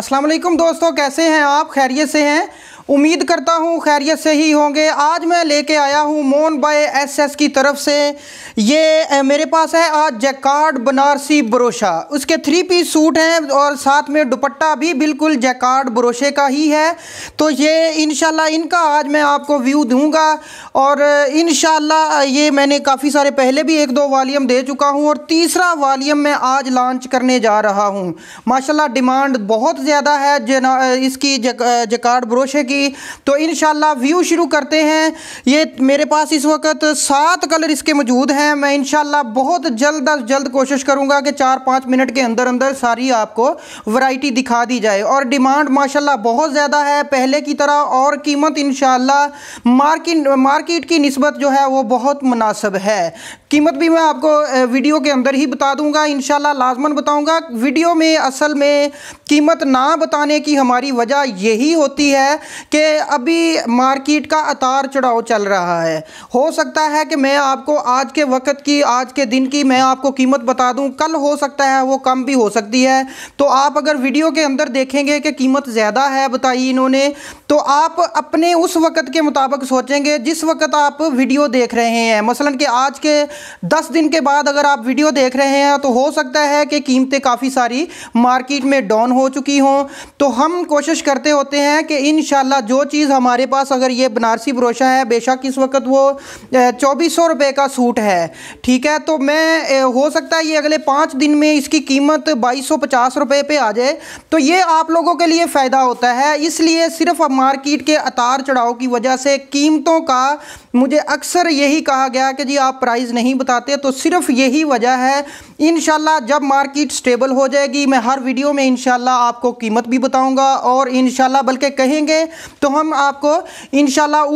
अस्सलाम दोस्तों कैसे हैं आप खैरियत से हैं उम्मीद करता हूँ खैरियत से ही होंगे आज मैं लेके आया हूँ मोन बाय एस एस की तरफ से ये मेरे पास है आज जैकार्ड बनारसी ब्रोशा उसके थ्री पीस सूट हैं और साथ में दुपट्टा भी बिल्कुल जैकार्ड ब्रोशे का ही है तो ये इन इनका आज मैं आपको व्यू दूँगा और इन ये मैंने काफ़ी सारे पहले भी एक दो वालीम दे चुका हूँ और तीसरा वालीम मैं आज लॉन्च करने जा रहा हूँ माशाला डिमांड बहुत ज़्यादा है जना इसकी जक, जकार्ड ब्रोशे की होगी तो इन व्यू शुरू करते हैं ये मेरे पास इस वक्त सात कलर इसके मौजूद हैं मैं इन बहुत जल्द अज जल्द कोशिश करूँगा कि चार पाँच मिनट के अंदर अंदर सारी आपको वैरायटी दिखा दी जाए और डिमांड माशाल्लाह बहुत ज़्यादा है पहले की तरह और कीमत इन मार्किट मार्किट की नस्बत जो है वो बहुत मुनासब है कीमत भी मैं आपको वीडियो के अंदर ही बता दूंगा इन लाजमन बताऊंगा वीडियो में असल में कीमत ना बताने की हमारी वजह यही होती है कि अभी मार्केट का अतार चढ़ाव चल रहा है हो सकता है कि मैं आपको आज के वक्त की आज के दिन की मैं आपको कीमत बता दूं कल हो सकता है वो कम भी हो सकती है तो आप अगर वीडियो के अंदर देखेंगे कि कीमत ज़्यादा है बताई इन्होंने तो आप अपने उस वक्त के मुताबिक सोचेंगे जिस वक्त आप वीडियो देख रहे हैं मसलन कि आज के दस दिन के बाद अगर आप वीडियो देख रहे हैं तो हो सकता है कि कीमतें काफ़ी सारी मार्केट में डाउन हो चुकी हों तो हम कोशिश करते होते हैं कि इन या जो चीज़ हमारे पास अगर ये बनारसी ब्रोशा है बेशक इस वक्त वो चौबीस सौ रुपये का सूट है ठीक है तो मैं हो सकता है ये अगले पाँच दिन में इसकी कीमत बाईस सौ पचास रुपये पर आ जाए तो ये आप लोगों के लिए फ़ायदा होता है इसलिए सिर्फ मार्किट के अतार चढ़ाव की वजह से कीमतों का मुझे अक्सर यही कहा गया कि जी आप प्राइस नहीं बताते तो सिर्फ यही वजह है इन जब मार्केट स्टेबल हो जाएगी मैं हर वीडियो में इन आपको कीमत भी बताऊँगा और इन बल्कि कहेंगे तो हम आपको इन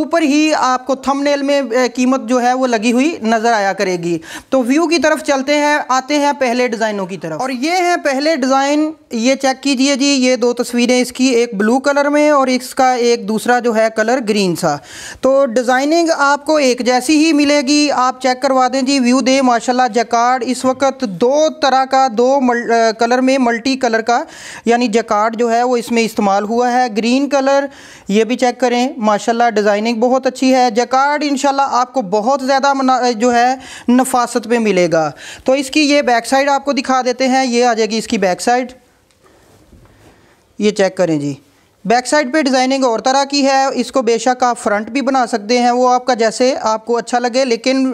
ऊपर ही आपको थंबनेल में कीमत जो है वो लगी हुई नज़र आया करेगी तो व्यू की तरफ चलते हैं आते हैं पहले डिज़ाइनों की तरफ और ये हैं पहले डिज़ाइन ये चेक कीजिए जी ये दो तस्वीरें इसकी एक ब्लू कलर में और इसका एक दूसरा जो है कलर ग्रीन सा तो डिज़ाइनिंग आपको एक जैसी ही मिलेगी आप चेक करवा दें जी व्यू दें माशाल्लाह जकार्ड इस वक्त दो तरह का दो मल, आ, कलर में मल्टी कलर का यानी जकार्ड जो है वो इसमें इस्तेमाल हुआ है ग्रीन कलर ये भी चेक करें माशाल्लाह डिज़ाइनिंग बहुत अच्छी है जकार्ड इंशाल्लाह आपको बहुत ज़्यादा जो है नफासत पर मिलेगा तो इसकी ये बैक साइड आपको दिखा देते हैं ये आ जाएगी इसकी बैक साइड ये चेक करें जी बैक साइड पे डिज़ाइनिंग और तरह की है इसको बेशक आप फ्रंट भी बना सकते हैं वो आपका जैसे आपको अच्छा लगे लेकिन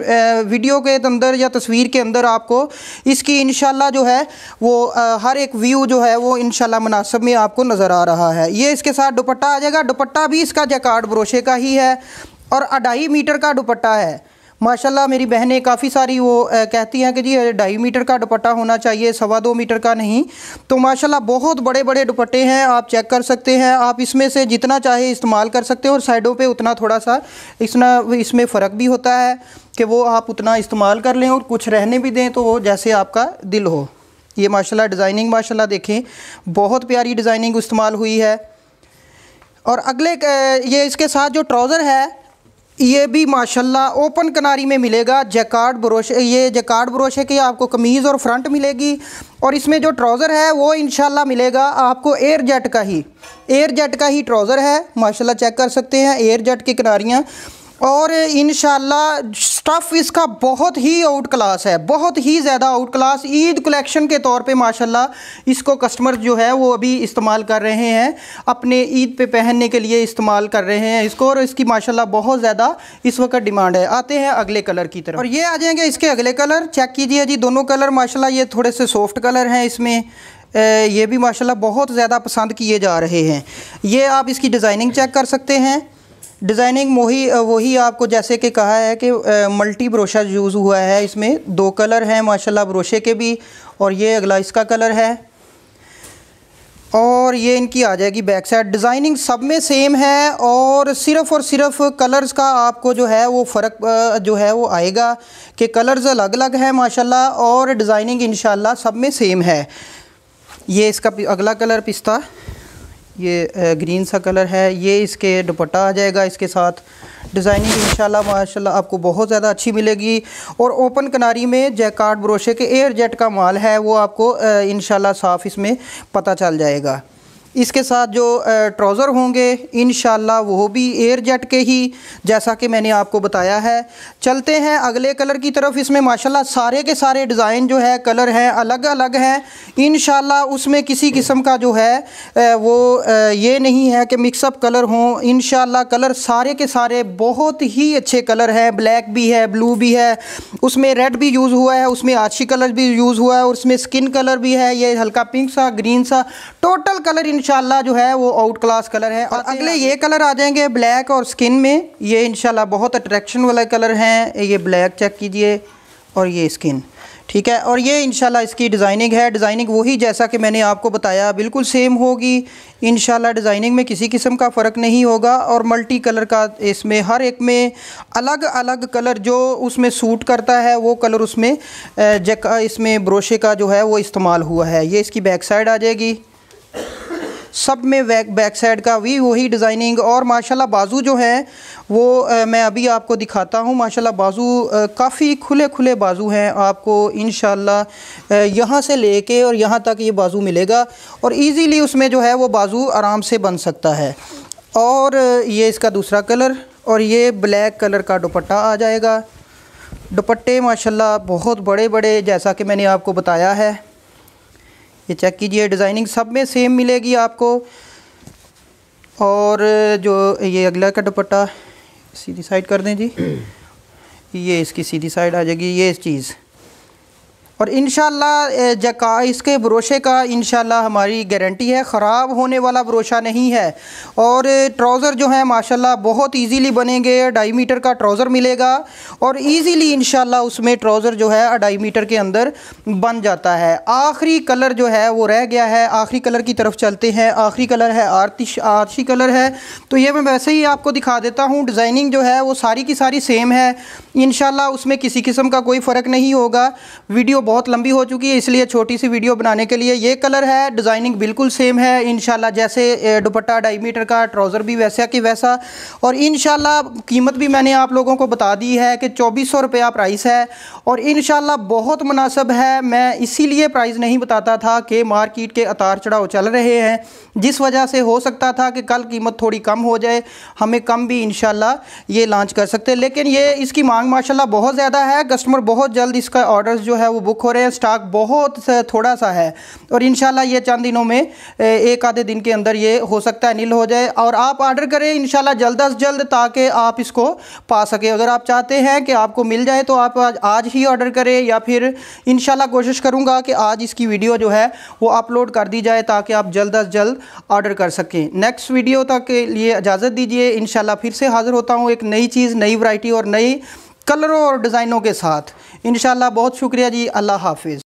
वीडियो के अंदर या तस्वीर के अंदर आपको इसकी इन जो है वो हर एक व्यू जो है वो इन मुनासब में आपको नज़र आ रहा है ये इसके साथ दुपट्टा आ जाएगा दुपट्टा भी इसका जैकार्ड ब्रोशे का ही है और अढ़ाई मीटर का दुपट्टा है माशाल्लाह मेरी बहनें काफ़ी सारी वो आ, कहती हैं कि जी ढाई मीटर का दुपट्टा होना चाहिए सवा दो मीटर का नहीं तो माशाल्लाह बहुत बड़े बड़े दुपट्टे हैं आप चेक कर सकते हैं आप इसमें से जितना चाहे इस्तेमाल कर सकते हैं और साइडों पे उतना थोड़ा सा इसना इसमें फ़र्क भी होता है कि वो आप उतना इस्तेमाल कर लें और कुछ रहने भी दें तो वो जैसे आपका दिल हो ये माशाल्लाह डिज़ाइनिंग माशाल्लाह देखें बहुत प्यारी डिज़ाइनिंग इस्तेमाल हुई है और अगले ये इसके साथ जो ट्राउज़र है ये भी माशाल्लाह ओपन कनारी में मिलेगा जैकार्ड ब्रोश ये जैकार्ड है कि आपको कमीज़ और फ्रंट मिलेगी और इसमें जो ट्राउज़र है वो इन मिलेगा आपको एयर जेट का ही एयर जेट का ही ट्राउज़र है माशाल्लाह चेक कर सकते हैं एयर जेट की किनारियाँ और इन स्टफ़ इसका बहुत ही आउट क्लास है बहुत ही ज़्यादा आउट क्लास ईद कलेक्शन के तौर पे माशाल्लाह इसको कस्टमर जो है वो अभी इस्तेमाल कर रहे हैं अपने ईद पे पहनने के लिए इस्तेमाल कर रहे हैं इसको और इसकी माशाल्लाह बहुत ज़्यादा इस वक्त डिमांड है आते हैं अगले कलर की तरफ और ये आ जाएंगे इसके अगले कलर चेक कीजिए जी दोनों कलर माशाला ये थोड़े से सॉफ्ट कलर हैं इसमें ये भी माशाला बहुत ज़्यादा पसंद किए जा रहे हैं ये आप इसकी डिज़ाइनिंग चेक कर सकते हैं डिज़ाइनिंग वही वही आपको जैसे कि कहा है कि मल्टी ब्रोशा यूज़ हुआ है इसमें दो कलर हैं माशाल्लाह ब्रोशे के भी और ये अगला इसका कलर है और ये इनकी आ जाएगी बैक साइड डिज़ाइनिंग सब में सेम है और सिर्फ़ और सिर्फ कलर्स का आपको जो है वो फ़र्क जो है वो आएगा कि कलर्स अलग अलग हैं माशाल्लाह और डिज़ाइनिंग इन सब में सेम है ये इसका अगला कलर पिस्ता ये ग्रीन सा कलर है ये इसके दुपट्टा आ जाएगा इसके साथ डिज़ाइनिंग इन माशा आपको बहुत ज़्यादा अच्छी मिलेगी और ओपन कनारी में जैकार्ड ब्रोशे के एयर जेट का माल है वो आपको शाला साफ़ इसमें पता चल जाएगा इसके साथ जो ट्राउज़र होंगे इन वो भी एयर जेट के ही जैसा कि मैंने आपको बताया है चलते हैं अगले कलर की तरफ इसमें माशाल्लाह सारे के सारे डिज़ाइन जो है कलर हैं अलग अलग हैं इन उसमें किसी किस्म का जो है वो ये नहीं है कि मिक्सअप कलर हों इन कलर सारे के सारे बहुत ही अच्छे कलर हैं ब्लैक भी है ब्लू भी है उसमें रेड भी यूज़ हुआ है उसमें आछी कलर भी यूज़ हुआ है और उसमें स्किन कलर भी है ये हल्का पिंक सा ग्रीन सा टोटल कलर इन इनशाला जो है वो आउट क्लास कलर है और अगले ये कलर आ जाएंगे ब्लैक और स्किन में ये इनशाला बहुत अट्रैक्शन वाला कलर हैं ये ब्लैक चेक कीजिए और ये स्किन ठीक है और ये इनशाला इसकी डिज़ाइनिंग है डिज़ाइनिंग वही जैसा कि मैंने आपको बताया बिल्कुल सेम होगी इन डिज़ाइनिंग में किसी किस्म का फ़र्क नहीं होगा और मल्टी कलर का इसमें हर एक में अलग अलग कलर जो उसमें सूट करता है वो कलर उसमें जक इसमें ब्रोशे का जो है वो इस्तेमाल हुआ है ये इसकी बैक साइड आ जाएगी सब में बैक बैक साइड का भी वही डिज़ाइनिंग और माशाल्लाह बाजू जो हैं वो आ, मैं अभी आपको दिखाता हूँ माशाल्लाह बाजू काफ़ी खुले खुले बाजू हैं आपको इन यहाँ से लेके और यहाँ तक ये बाजू मिलेगा और इजीली उसमें जो है वो बाजू आराम से बन सकता है और ये इसका दूसरा कलर और ये ब्लैक कलर का दुपट्टा आ जाएगा दुपट्टे माशाल्लाह बहुत बड़े बड़े जैसा कि मैंने आपको बताया है ये चेक कीजिए डिज़ाइनिंग सब में सेम मिलेगी आपको और जो ये अगला का दुपट्टा सीधी साइड कर दें जी ये इसकी सीधी साइड आ जाएगी ये इस चीज़ और इन जका इसके ब्रोशे का इन हमारी गारंटी है ख़राब होने वाला ब्रोशा नहीं है और ट्राउज़र जो है माशाल्लाह बहुत इजीली बनेंगे ढाई मीटर का ट्राउज़र मिलेगा और इजीली इन उसमें ट्राउज़र जो है ढाई मीटर के अंदर बन जाता है आखिरी कलर जो है वो रह गया है आखिरी कलर की तरफ चलते हैं आखिरी कलर है आरतिश आरसी कलर है तो ये मैं वैसे ही आपको दिखा देता हूँ डिज़ाइनिंग जो है वो सारी की सारी सेम है इन उसमें किसी किस्म का कोई फ़र्क नहीं होगा वीडियो बहुत लंबी हो चुकी है इसलिए छोटी सी वीडियो बनाने के लिए ये कलर है डिज़ाइनिंग बिल्कुल सेम है इन जैसे दुपट्टा ढाई मीटर का ट्राउज़र भी वैसा कि वैसा और इन कीमत भी मैंने आप लोगों को बता दी है कि चौबीस सौ रुपया प्राइस है और इन बहुत मुनासब है मैं इसीलिए प्राइस नहीं बताता था कि मार्किट के उतार चढ़ाव चल रहे हैं जिस वजह से हो सकता था कि कल कीमत थोड़ी कम हो जाए हमें कम भी इन ये लॉन्च कर सकते लेकिन ये इसकी मांग मांग माशाल्लाह बहुत ज़्यादा है कस्टमर बहुत जल्द इसका ऑर्डर्स जो है वो बुक हो रहे हैं स्टॉक बहुत थोड़ा सा है और इन ये चंद दिनों में एक आधे दिन के अंदर ये हो सकता है नील हो जाए और आप ऑर्डर करें इन जल्द अज जल्द ताकि आप इसको पा सकें अगर आप चाहते हैं कि आपको मिल जाए तो आप आज, ही ऑर्डर करें या फिर इन कोशिश करूँगा कि आज इसकी वीडियो जो है वो अपलोड कर दी जाए ताकि आप जल्द अज जल्द ऑर्डर कर सकें नेक्स्ट वीडियो तक के लिए इजाज़त दीजिए इन फिर से हाज़िर होता हूँ एक नई चीज़ नई वैरायटी और नई कलरों और डिज़ाइनों के साथ इन बहुत शुक्रिया जी अल्लाह हाफिज़